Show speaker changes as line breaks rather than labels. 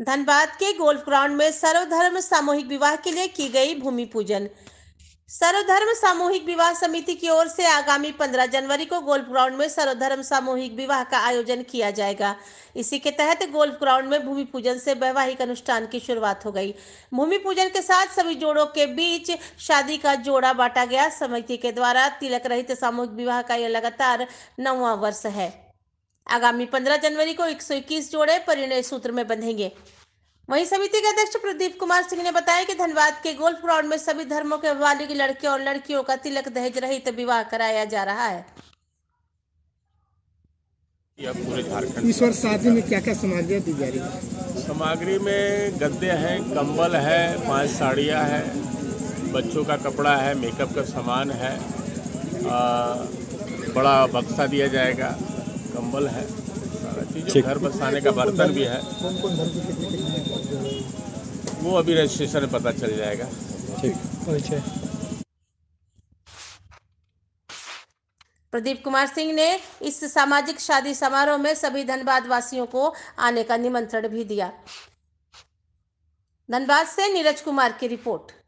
धनबाद के golf ground में सर्वधर्म सामूहिक विवाह के लिए की गई भूमि पूजन सर्वधर्म सामूहिक विवाह समिति की ओर से आगामी 15 जनवरी को गोल्फ ग्राउंड में सर्वधर्म सामूहिक विवाह का आयोजन किया जाएगा इसी के तहत गोल्फ ग्राउंड में भूमि पूजन से वैवाहिक अनुष्ठान की शुरुआत हो गई भूमि पूजन के साथ सभी जोड़ों के बीच शादी का जोड़ा बांटा गया समिति के द्वारा तिलक रहित सामूहिक विवाह का यह लगातार नौवा वर्ष है आगामी 15 जनवरी को 121 जोड़े परिणय सूत्र में बंधेंगे वहीं समिति के अध्यक्ष प्रदीप कुमार सिंह ने बताया कि धनबाद के गोल्फ ग्राउंड में सभी धर्मों के वाले की लड़के और लड़कियों का तिलक दहेज रहित विवाह कराया जा रहा है
ईश्वर शादी
में क्या क्या सामग्रिया दी जा रही है
सामग्री में गद्दे हैं कंबल है पांच साड़ियाँ हैं बच्चों का कपड़ा है मेकअप का सामान है आ, बड़ा बक्सा दिया जाएगा कंबल है चीज़ें घर बसाने का बर्तन भी है वो अभी रजिस्ट्रेशन में पता चल जाएगा ठीक
अच्छा। प्रदीप कुमार सिंह ने इस सामाजिक शादी समारोह में सभी धनबाद वासियों को आने का निमंत्रण भी दिया धनबाद से नीरज कुमार की रिपोर्ट